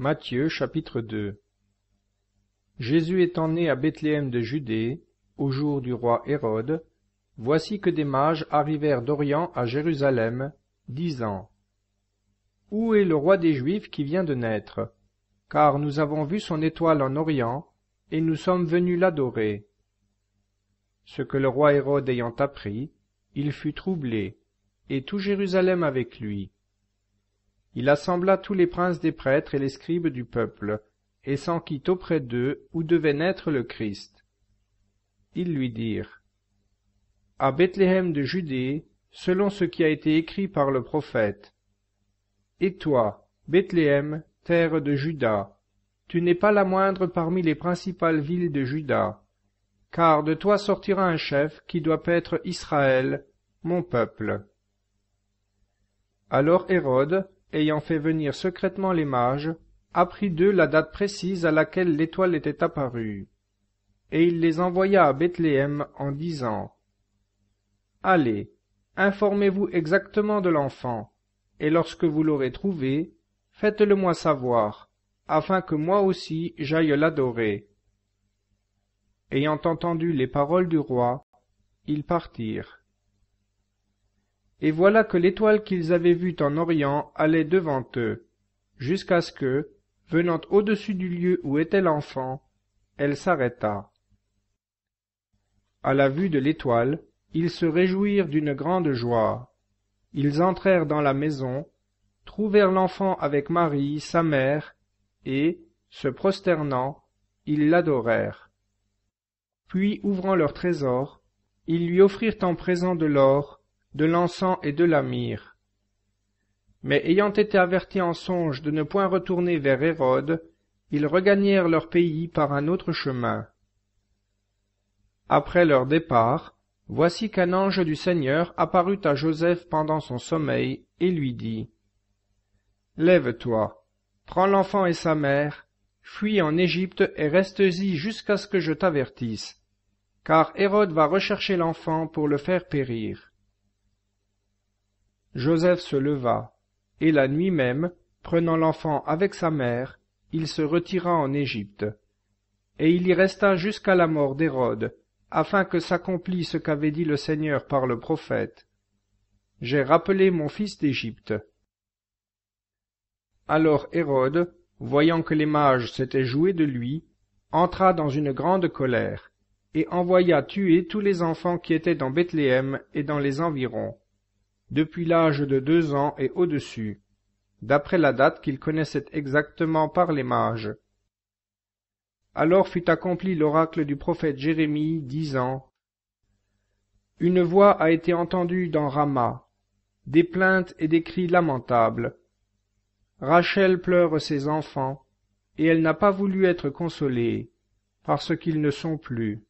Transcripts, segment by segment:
Matthieu chapitre 2 Jésus étant né à Bethléem de Judée, au jour du roi Hérode, voici que des mages arrivèrent d'Orient à Jérusalem, disant Où est le roi des Juifs qui vient de naître Car nous avons vu son étoile en Orient, et nous sommes venus l'adorer. Ce que le roi Hérode ayant appris, il fut troublé, et tout Jérusalem avec lui. Il assembla tous les princes des prêtres et les scribes du peuple, et s'enquit auprès d'eux où devait naître le Christ. Ils lui dirent À Bethléem de Judée, selon ce qui a été écrit par le prophète. Et toi, Bethléem, terre de Juda, tu n'es pas la moindre parmi les principales villes de Juda, car de toi sortira un chef qui doit être Israël, mon peuple. Alors Hérode, ayant fait venir secrètement les mages, apprit d'eux la date précise à laquelle l'étoile était apparue. Et il les envoya à Bethléem en disant Allez, informez-vous exactement de l'enfant, et lorsque vous l'aurez trouvé, faites-le moi savoir, afin que moi aussi j'aille l'adorer. Ayant entendu les paroles du roi, ils partirent et voilà que l'étoile qu'ils avaient vue en Orient allait devant eux, jusqu'à ce que, venant au-dessus du lieu où était l'enfant, elle s'arrêta. À la vue de l'étoile, ils se réjouirent d'une grande joie. Ils entrèrent dans la maison, trouvèrent l'enfant avec Marie, sa mère, et, se prosternant, ils l'adorèrent. Puis, ouvrant leur trésor, ils lui offrirent en présent de l'or, de l'encens et de la myrrhe. Mais ayant été avertis en songe de ne point retourner vers Hérode, ils regagnèrent leur pays par un autre chemin. Après leur départ, voici qu'un ange du Seigneur apparut à Joseph pendant son sommeil et lui dit Lève-toi, prends l'enfant et sa mère, fuis en Égypte et reste-y jusqu'à ce que je t'avertisse, car Hérode va rechercher l'enfant pour le faire périr. Joseph se leva, et la nuit même, prenant l'enfant avec sa mère, il se retira en Égypte. Et il y resta jusqu'à la mort d'Hérode, afin que s'accomplît ce qu'avait dit le Seigneur par le prophète. J'ai rappelé mon fils d'Égypte. Alors Hérode, voyant que les mages s'étaient joués de lui, entra dans une grande colère, et envoya tuer tous les enfants qui étaient dans Bethléem et dans les environs, depuis l'âge de deux ans et au-dessus, d'après la date qu'ils connaissaient exactement par les mages. Alors fut accompli l'oracle du prophète Jérémie, disant Une voix a été entendue dans Rama, des plaintes et des cris lamentables. Rachel pleure ses enfants, et elle n'a pas voulu être consolée, parce qu'ils ne sont plus.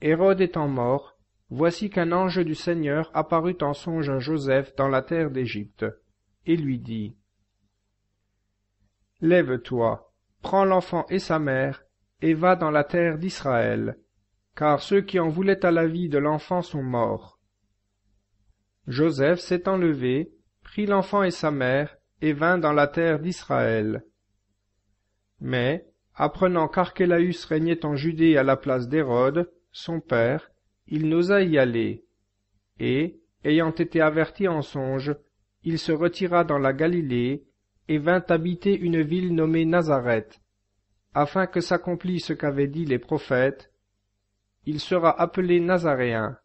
Hérode étant mort, Voici qu'un ange du Seigneur apparut en songe à Joseph dans la terre d'Égypte, et lui dit, Lève-toi, prends l'enfant et sa mère, et va dans la terre d'Israël, car ceux qui en voulaient à la vie de l'enfant sont morts. Joseph s'étant levé, prit l'enfant et sa mère, et vint dans la terre d'Israël. Mais, apprenant qu'Archélaüs régnait en Judée à la place d'Hérode, son père, il n'osa y aller et ayant été averti en songe il se retira dans la galilée et vint habiter une ville nommée nazareth afin que s'accomplisse ce qu'avaient dit les prophètes il sera appelé nazaréen